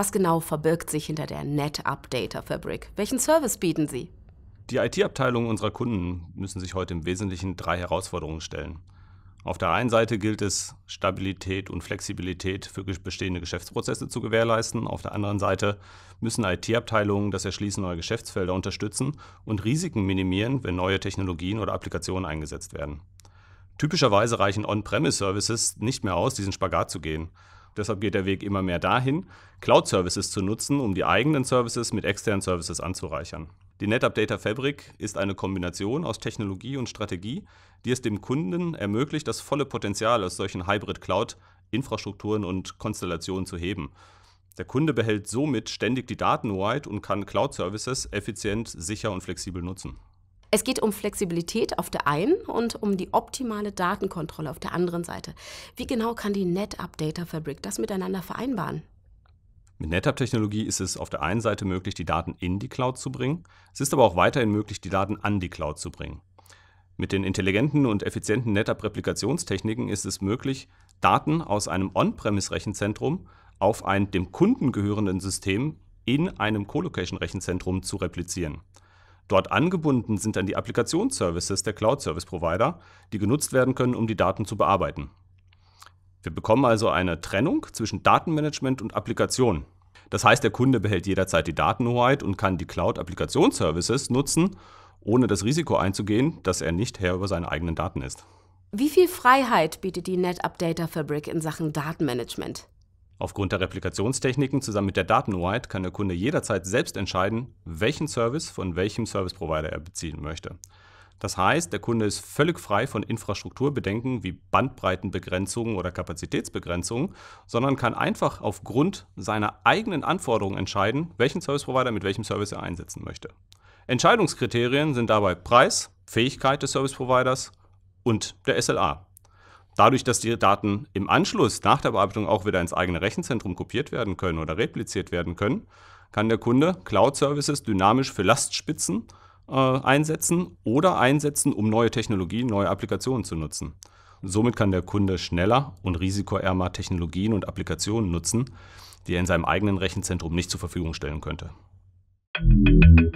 Was genau verbirgt sich hinter der NetApp Data Fabric? Welchen Service bieten Sie? Die IT-Abteilungen unserer Kunden müssen sich heute im Wesentlichen drei Herausforderungen stellen. Auf der einen Seite gilt es, Stabilität und Flexibilität für bestehende Geschäftsprozesse zu gewährleisten. Auf der anderen Seite müssen IT-Abteilungen das Erschließen neuer Geschäftsfelder unterstützen und Risiken minimieren, wenn neue Technologien oder Applikationen eingesetzt werden. Typischerweise reichen On-Premise-Services nicht mehr aus, diesen Spagat zu gehen. Deshalb geht der Weg immer mehr dahin, Cloud-Services zu nutzen, um die eigenen Services mit externen Services anzureichern. Die NetApp Data Fabric ist eine Kombination aus Technologie und Strategie, die es dem Kunden ermöglicht, das volle Potenzial aus solchen Hybrid-Cloud-Infrastrukturen und Konstellationen zu heben. Der Kunde behält somit ständig die Datenhoheit und kann Cloud-Services effizient, sicher und flexibel nutzen. Es geht um Flexibilität auf der einen und um die optimale Datenkontrolle auf der anderen Seite. Wie genau kann die NetApp Data Fabric das miteinander vereinbaren? Mit NetApp-Technologie ist es auf der einen Seite möglich, die Daten in die Cloud zu bringen, es ist aber auch weiterhin möglich, die Daten an die Cloud zu bringen. Mit den intelligenten und effizienten NetApp-Replikationstechniken ist es möglich, Daten aus einem On-Premise-Rechenzentrum auf ein dem Kunden gehörenden System in einem Colocation-Rechenzentrum zu replizieren. Dort angebunden sind dann die Applikationsservices der Cloud Service Provider, die genutzt werden können, um die Daten zu bearbeiten. Wir bekommen also eine Trennung zwischen Datenmanagement und Applikation. Das heißt, der Kunde behält jederzeit die Datenhoheit und kann die Cloud-Applikationsservices nutzen, ohne das Risiko einzugehen, dass er nicht Herr über seine eigenen Daten ist. Wie viel Freiheit bietet die NetUpdater Fabric in Sachen Datenmanagement? Aufgrund der Replikationstechniken zusammen mit der Datenhoheit kann der Kunde jederzeit selbst entscheiden, welchen Service von welchem Service Provider er beziehen möchte. Das heißt, der Kunde ist völlig frei von Infrastrukturbedenken wie Bandbreitenbegrenzungen oder Kapazitätsbegrenzungen, sondern kann einfach aufgrund seiner eigenen Anforderungen entscheiden, welchen Service Provider mit welchem Service er einsetzen möchte. Entscheidungskriterien sind dabei Preis, Fähigkeit des Service Providers und der SLA, dadurch, dass die Daten im Anschluss nach der Bearbeitung auch wieder ins eigene Rechenzentrum kopiert werden können oder repliziert werden können, kann der Kunde Cloud-Services dynamisch für Lastspitzen äh, einsetzen oder einsetzen, um neue Technologien, neue Applikationen zu nutzen. Somit kann der Kunde schneller und risikoärmer Technologien und Applikationen nutzen, die er in seinem eigenen Rechenzentrum nicht zur Verfügung stellen könnte. Musik